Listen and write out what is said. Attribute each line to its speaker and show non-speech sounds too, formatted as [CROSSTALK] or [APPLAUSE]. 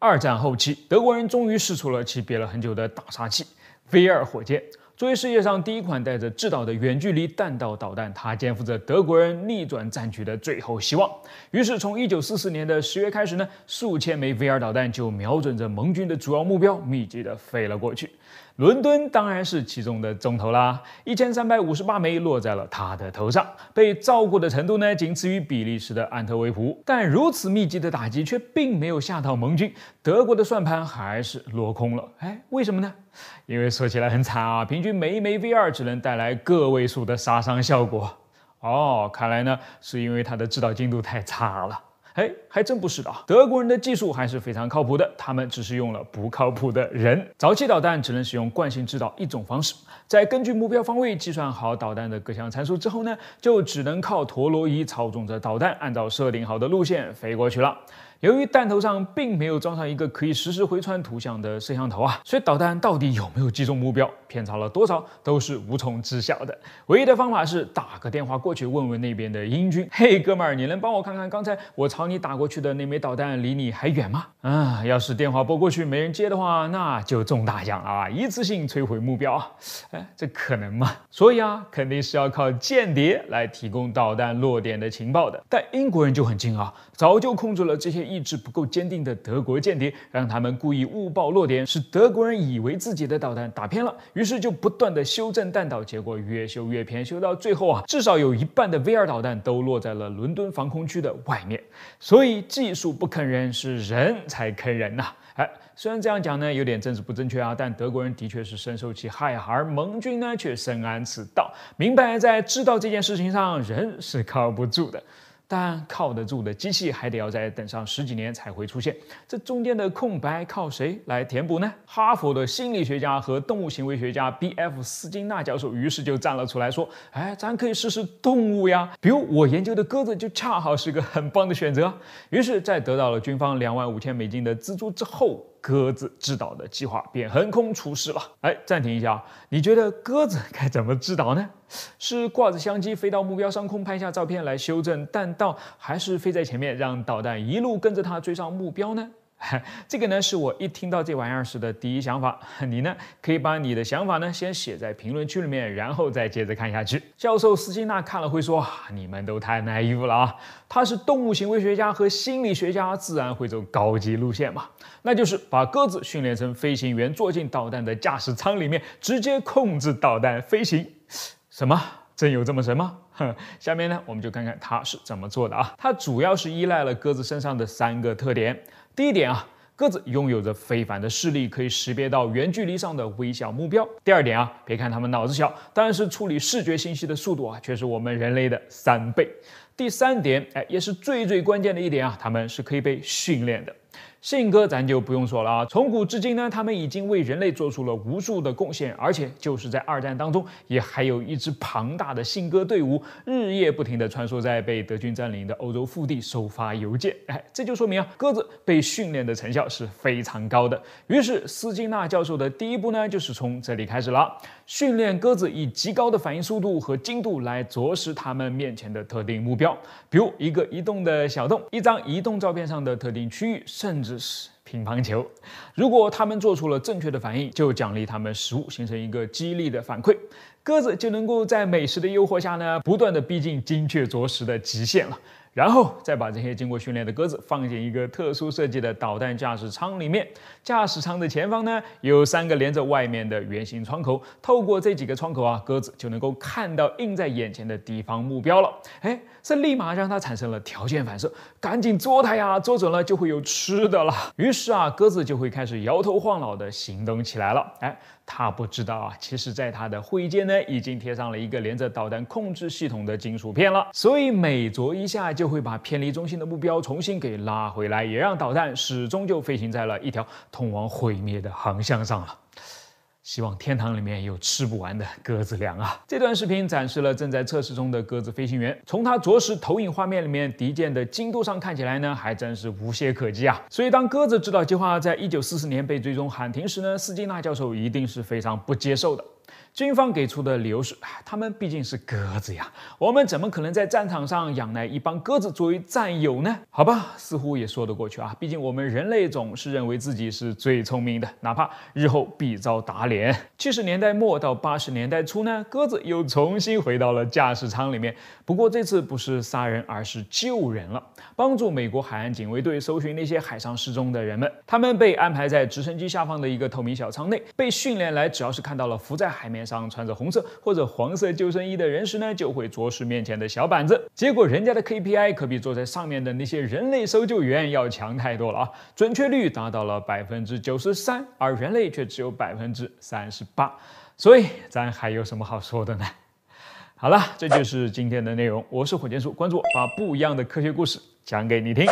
Speaker 1: 二战后期，德国人终于试出了其憋了很久的大杀器 ——V 二火箭。作为世界上第一款带着制导的远距离弹道导弹，它肩负着德国人逆转战局的最后希望。于是，从一九四四年的十月开始呢，数千枚 V 二导弹就瞄准着盟军的主要目标，密集的飞了过去。伦敦当然是其中的重头啦，一千三百五十八枚落在了他的头上，被照顾的程度呢，仅次于比利时的安特卫普。但如此密集的打击却并没有吓到盟军，德国的算盘还是落空了。哎，为什么呢？因为说起来很惨啊，平均每一枚 V 二只能带来个位数的杀伤效果。哦，看来呢，是因为它的制导精度太差了。哎，还真不是的啊！德国人的技术还是非常靠谱的，他们只是用了不靠谱的人。早期导弹只能使用惯性制导一种方式，在根据目标方位计算好导弹的各项参数之后呢，就只能靠陀螺仪操纵着导弹按照设定好的路线飞过去了。由于弹头上并没有装上一个可以实时回传图像的摄像头啊，所以导弹到底有没有击中目标、偏差了多少，都是无从知晓的。唯一的方法是打个电话过去问问那边的英军：[LAUGHS] “嘿，哥们儿，你能帮我看看刚才我朝你打过去的那枚导弹离你还远吗？”啊，要是电话拨过去没人接的话，[LAUGHS] 那就中大奖了啊！一次性摧毁目标，啊！哎，这 [LAUGHS] 可能吗？所以啊，肯定是要靠间谍来提供导弹落点的情报的。但英国人就很精啊，早就控制了这些。意志不够坚定的德国间谍，让他们故意误报落点，使德国人以为自己的导弹打偏了，于是就不断的修正弹道，结果越修越偏，修到最后啊，至少有一半的 V 二导弹都落在了伦敦防空区的外面。所以技术不坑人，是人才坑人呐！哎，虽然这样讲呢，有点政治不正确啊，但德国人的确是深受其害，而盟军呢，却深谙此道，明白在知道这件事情上，人是靠不住的。但靠得住的机器还得要再等上十几年才会出现，这中间的空白靠谁来填补呢？哈佛的心理学家和动物行为学家 B.F. 斯金纳教授于是就站了出来，说：“哎，咱可以试试动物呀，比如我研究的鸽子就恰好是个很棒的选择。”于是，在得到了军方两万五千美金的资助之后。鸽子制导的计划便横空出世了。哎，暂停一下，你觉得鸽子该怎么制导呢？[LAUGHS] 是挂着相机飞到目标上空拍下照片来修正弹道，还是飞在前面让导弹一路跟着它追上目标呢？[LAUGHS] 这个呢是我一听到这玩意儿时的第一想法。[LAUGHS] 你呢可以把你的想法呢先写在评论区里面，然后再接着看下去。教授斯基纳看了会说，[SIGHS] 你们都太 naive 了啊！他是动物行为学家和心理学家，自然会走高级路线嘛，那就是把鸽子训练成飞行员，坐进导弹的驾驶舱里面，直接控制导弹飞行。什么？真有这么神吗？[LAUGHS] 下面呢，我们就看看他是怎么做的啊！他主要是依赖了鸽子身上的三个特点。第一点啊，鸽子拥有着非凡的视力，可以识别到远距离上的微小目标。第二点啊，别看它们脑子小，但是处理视觉信息的速度啊，却是我们人类的三倍。第三点，哎，也是最最关键的一点啊，它们是可以被训练的。信鸽咱就不用说了啊，从古至今呢，他们已经为人类做出了无数的贡献，而且就是在二战当中，也还有一支庞大的信鸽队伍，日夜不停地穿梭在被德军占领的欧洲腹地，收发邮件。哎，这就说明啊，鸽子被训练的成效是非常高的。于是斯金纳教授的第一步呢，就是从这里开始了，训练鸽子以极高的反应速度和精度来啄食它们面前的特定目标，比如一个移动的小洞，一张移动照片上的特定区域，甚至。知识，乒乓球。如果他们做出了正确的反应，就奖励他们食物，形成一个激励的反馈，鸽子就能够在美食的诱惑下呢，不断的逼近精确啄食的极限了。然后再把这些经过训练的鸽子放进一个特殊设计的导弹驾驶舱里面，驾驶舱的前方呢有三个连着外面的圆形窗口，透过这几个窗口啊，鸽子就能够看到印在眼前的敌方目标了。哎，这立马让它产生了条件反射，赶紧捉它呀，捉准了就会有吃的了。于是啊，鸽子就会开始摇头晃脑的行动起来了。哎，它不知道啊，其实在他的喙间呢已经贴上了一个连着导弹控制系统的金属片了，所以每啄一下。就会把偏离中心的目标重新给拉回来，也让导弹始终就飞行在了一条通往毁灭的航向上了。希望天堂里面有吃不完的鸽子粮啊！这段视频展示了正在测试中的鸽子飞行员，从他着实投影画面里面敌舰的精度上看起来呢，还真是无懈可击啊。所以当鸽子指导计划在一九四四年被最终喊停时呢，斯基纳教授一定是非常不接受的。军方给出的理由是，他们毕竟是鸽子呀，我们怎么可能在战场上养来一帮鸽子作为战友呢？好吧，似乎也说得过去啊。毕竟我们人类总是认为自己是最聪明的，哪怕日后必遭打脸。七十年代末到八十年代初呢，鸽子又重新回到了驾驶舱里面，不过这次不是杀人，而是救人了，帮助美国海岸警卫队搜寻那些海上失踪的人们。他们被安排在直升机下方的一个透明小舱内，被训练来，只要是看到了浮在海。面上穿着红色或者黄色救生衣的人士呢，就会啄食面前的小板子。结果人家的 KPI 可比坐在上面的那些人类搜救员要强太多了啊！准确率达到了百分之九十三，而人类却只有百分之三十八。所以咱还有什么好说的呢？好了，这就是今天的内容。我是火箭叔，关注我，把不一样的科学故事讲给你听。